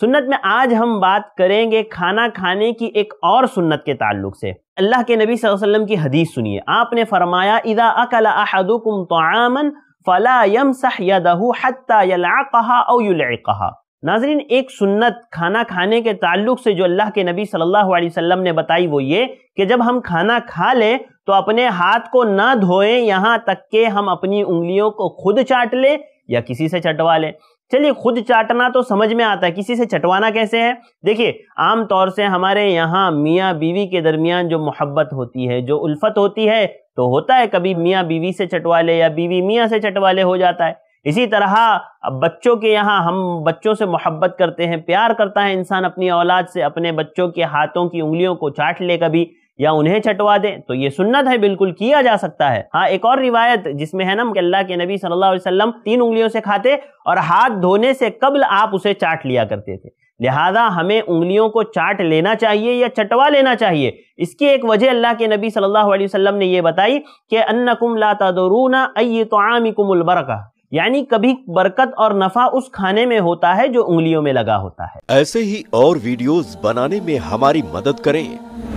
सुन्नत में आज हम बात करेंगे खाना खाने की एक और सुन्नत के ताल्लुक से अल्लाह के नबी वसल्लम की हदीस सुनिए आपने फरमाया इदा अकल अहदुकुम तआमन फला यमसह यदहु हत्ता यलअकहा औ युलअकहा नाजरीन एक सुन्नत खाना खाने के ताल्लुक से जो अल्लाह के नबी सल्लल्लाहु अलैहि वसल्लम ने बताई वो ये कि जब हम खाना खा ले तो अपने हाथ को ना धोएं यहाँ तक के हम अपनी उंगलियों को खुद चाट ले या किसी से चटवा लें चलिए खुद चाटना तो समझ में आता है किसी से चटवाना कैसे है देखिए आम तौर से हमारे यहाँ मियाँ बीवी के दरमियान जो मोहब्बत होती है जो उल्फत होती है तो होता है कभी मियाँ बीवी से ले या बीवी मियाँ से चटवा ले हो जाता है इसी तरह अब बच्चों के यहाँ हम बच्चों से मोहब्बत करते हैं प्यार करता है इंसान अपनी औलाद से अपने बच्चों के हाथों की उंगलियों को चाट ले कभी या उन्हें छटवा दें तो ये सुन्नत है बिल्कुल किया जा सकता है हाँ एक और रिवायत जिसमें है ना कि अल्लाह के नबी सल्लल्लाहु अलैहि वसल्लम तीन उंगलियों से खाते और हाथ धोने से कबल आप उसे चाट लिया करते थे लिहाजा हमें उंगलियों को चाट लेना चाहिए या चटवा लेना चाहिए इसकी एक वजह अल्लाह के नबी सल्लल्लाहु अलैहि वसल्लम ने यह बताई कि अन्नकुम ला अय तोआमिकुमुल बरका यानी कभी बरकत और नफा उस खाने में होता है जो उंगलियों में लगा होता है ऐसे ही और वीडियोस बनाने में हमारी मदद करें